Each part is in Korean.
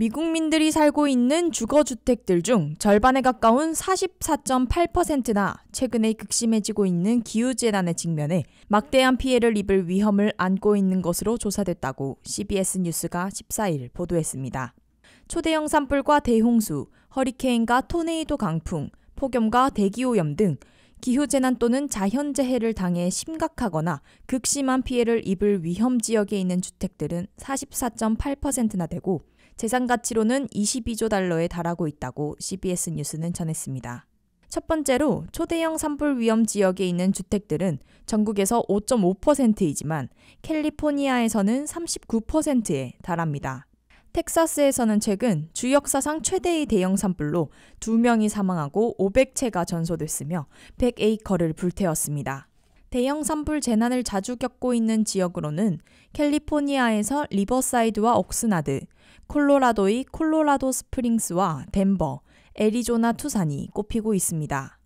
미국민들이 살고 있는 주거주택들 중 절반에 가까운 44.8%나 최근에 극심해지고 있는 기후재난의직면에 막대한 피해를 입을 위험을 안고 있는 것으로 조사됐다고 CBS 뉴스가 14일 보도했습니다. 초대형 산불과 대홍수, 허리케인과 토네이도 강풍, 폭염과 대기오염 등 기후재난 또는 자연재해를 당해 심각하거나 극심한 피해를 입을 위험 지역에 있는 주택들은 44.8%나 되고 재산 가치로는 22조 달러에 달하고 있다고 CBS 뉴스는 전했습니다. 첫 번째로 초대형 산불 위험 지역에 있는 주택들은 전국에서 5.5%이지만 캘리포니아에서는 39%에 달합니다. 텍사스에서는 최근 주역사상 최대의 대형 산불로 2명이 사망하고 500채가 전소됐으며 100에이커를 불태웠습니다. 대형 산불 재난을 자주 겪고 있는 지역으로는 캘리포니아에서 리버사이드와 옥스나드, 콜로라도의 콜로라도 스프링스와 덴버, 애리조나 투산이 꼽히고 있습니다.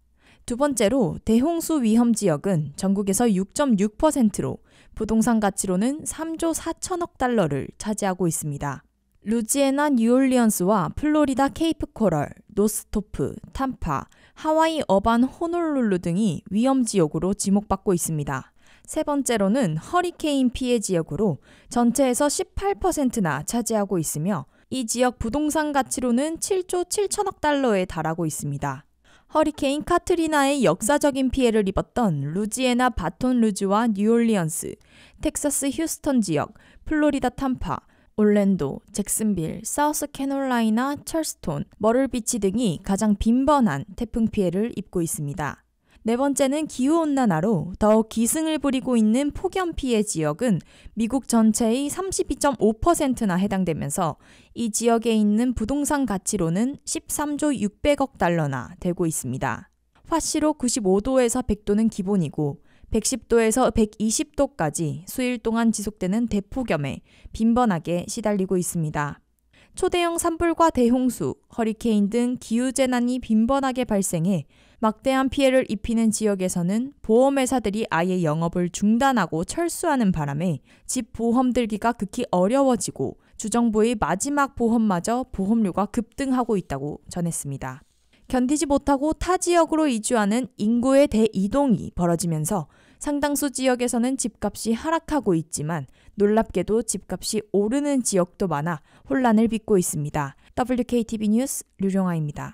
두 번째로 대홍수 위험 지역은 전국에서 6.6%로 부동산 가치로는 3조 4천억 달러를 차지하고 있습니다. 루지애나 뉴올리언스와 플로리다 케이프 코럴, 노스토프, 탐파, 하와이 어반 호놀룰루 등이 위험 지역으로 지목받고 있습니다. 세 번째로는 허리케인 피해 지역으로 전체에서 18%나 차지하고 있으며 이 지역 부동산 가치로는 7조 7천억 달러에 달하고 있습니다. 허리케인 카트리나의 역사적인 피해를 입었던 루지애나 바톤 루즈와 뉴올리언스, 텍사스 휴스턴 지역, 플로리다 탐파, 올랜도, 잭슨빌, 사우스 캐롤라이나, 철스톤, 머럴비치 등이 가장 빈번한 태풍 피해를 입고 있습니다. 네 번째는 기후온난화로 더욱 기승을 부리고 있는 폭염 피해 지역은 미국 전체의 32.5%나 해당되면서 이 지역에 있는 부동산 가치로는 13조 600억 달러나 되고 있습니다. 화씨로 95도에서 100도는 기본이고 110도에서 120도까지 수일 동안 지속되는 대폭염에 빈번하게 시달리고 있습니다. 초대형 산불과 대홍수, 허리케인 등 기후재난이 빈번하게 발생해 막대한 피해를 입히는 지역에서는 보험회사들이 아예 영업을 중단하고 철수하는 바람에 집 보험 들기가 극히 어려워지고 주정부의 마지막 보험마저 보험료가 급등하고 있다고 전했습니다. 견디지 못하고 타 지역으로 이주하는 인구의 대이동이 벌어지면서 상당수 지역에서는 집값이 하락하고 있지만 놀랍게도 집값이 오르는 지역도 많아 혼란을 빚고 있습니다. WKTV 뉴스 류룡아입니다.